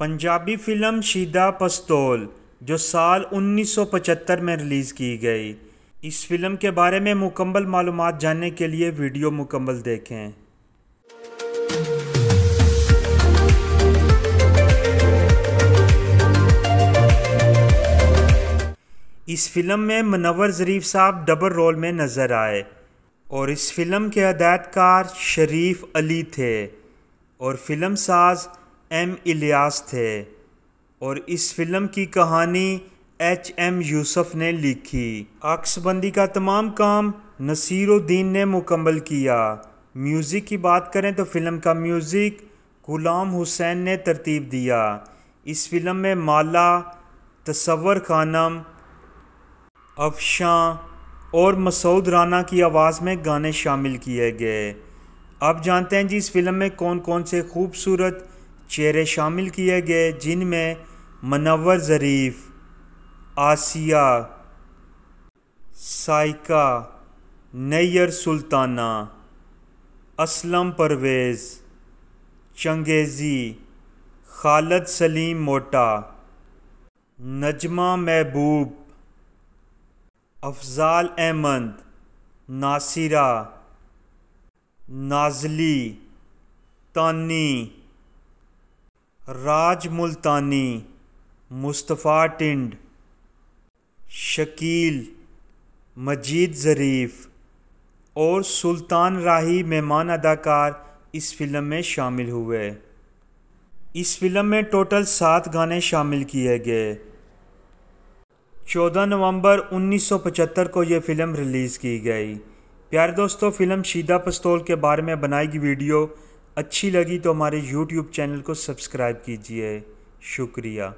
Punjabi film शीदा पस्तौल जो साल 1975 में रिलीज़ की गई इस फिल्म के बारे में मुकम्मल मालूम जानने के लिए वीडियो मुकम्मल देखें इस फिल्म में मनवर ज़रीफ साहब डबल रोल में नज़र आए और इस फिल्म के हदायतकार शरीफ अली थे और फिल्म साज़ एम इलियास थे और इस फिल्म की कहानी एच एम यूसुफ ने लिखी अक्सबंदी का तमाम काम नसीरुद्दीन ने मुकम्मल किया म्यूज़िक की बात करें तो फिल्म का म्यूज़िक गुलाम हुसैन ने तरतीब दिया इस फिल्म में माला तस्वर खानम अफशां और मसूद राना की आवाज़ में गाने शामिल किए गए आप जानते हैं जी इस फिल्म में कौन कौन से खूबसूरत चेहरे शामिल किए गए जिनमें मनवर ज़रीफ़ आसिया साइका नैर सुल्ताना असलम परवेज़ चंगेज़ी खालद सलीम मोटा नजमा महबूब अफजाल अहमद नासिरा नाजली तानी राज मुल्तानी मुस्तफ़ा टिंड शकील मजीद ज़रीफ़ और सुल्तान राही मेहमान अदाकार इस फिल्म में शामिल हुए इस फिल्म में टोटल सात गाने शामिल किए गए 14 नवंबर 1975 को यह फ़िल्म रिलीज़ की गई प्यारे दोस्तों फ़िल्म शीदा पस्तोल के बारे में बनाई गई वीडियो अच्छी लगी तो हमारे यूट्यूब चैनल को सब्सक्राइब कीजिए शुक्रिया